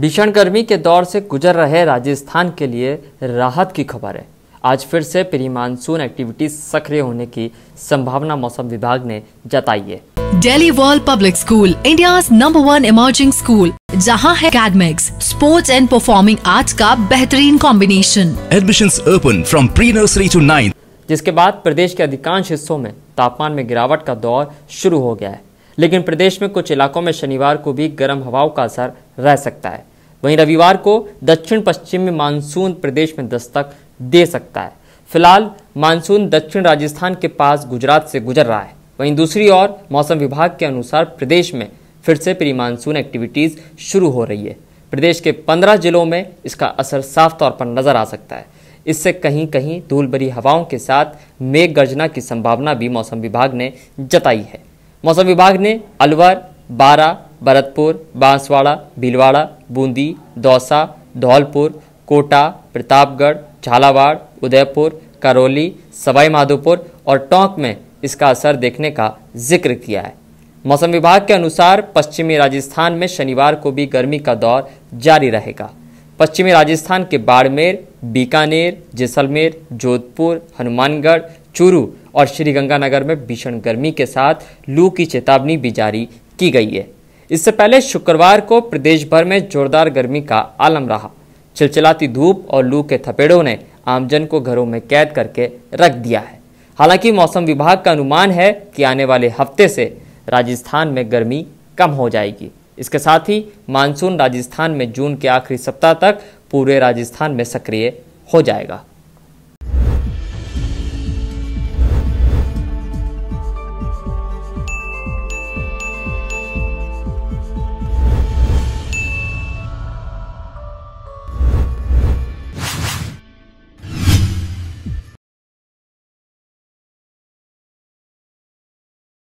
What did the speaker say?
भीषण गर्मी के दौर से गुजर रहे राजस्थान के लिए राहत की खबर है आज फिर से प्री मानसून एक्टिविटी सक्रिय होने की संभावना मौसम विभाग ने जताई है Delhi world public school India number one emerging school जहां है academics sports and performing arts का बेहतरीन combination admission open from pre nursery to ninth जिसके बाद प्रदेश के अधिकांश हिस्सों में तापमान में गिरावट का दौर शुरू हो गया है लेकिन प्रदेश में कुछ इलाकों में शनिवार को भी गर्म हवाओं का असर रह सकता है वहीं रविवार को दक्षिण पश्चिम में मानसून प्रदेश में दस्तक दे सकता है फिलहाल मानसून दक्षिण राजस्थान के पास गुजरात से गुजर रहा है वहीं दूसरी ओर मौसम विभाग के अनुसार प्रदेश में फिर से प्री मानसून एक्टिविटीज़ शुरू हो रही है प्रदेश के पंद्रह जिलों में इसका असर साफ तौर पर नजर आ सकता है इससे कहीं कहीं धूल भरी हवाओं के साथ मेघ गर्जना की संभावना भी मौसम विभाग ने जताई है मौसम विभाग ने अलवर बारा भरतपुर बांसवाड़ा भीलवाड़ा बूंदी दौसा धौलपुर कोटा प्रतापगढ़ झालावाड़ उदयपुर करौली सवाई माधोपुर और टोंक में इसका असर देखने का जिक्र किया है मौसम विभाग के अनुसार पश्चिमी राजस्थान में शनिवार को भी गर्मी का दौर जारी रहेगा पश्चिमी राजस्थान के बाड़मेर बीकानेर जैसलमेर जोधपुर हनुमानगढ़ चूरू और श्रीगंगानगर में भीषण गर्मी के साथ लू की चेतावनी भी जारी की गई है इससे पहले शुक्रवार को प्रदेश भर में जोरदार गर्मी का आलम रहा चिलचिलाती धूप और लू के थपेड़ों ने आमजन को घरों में कैद करके रख दिया है हालांकि मौसम विभाग का अनुमान है कि आने वाले हफ्ते से राजस्थान में गर्मी कम हो जाएगी इसके साथ ही मानसून राजस्थान में जून के आखिरी सप्ताह तक पूरे राजस्थान में सक्रिय हो जाएगा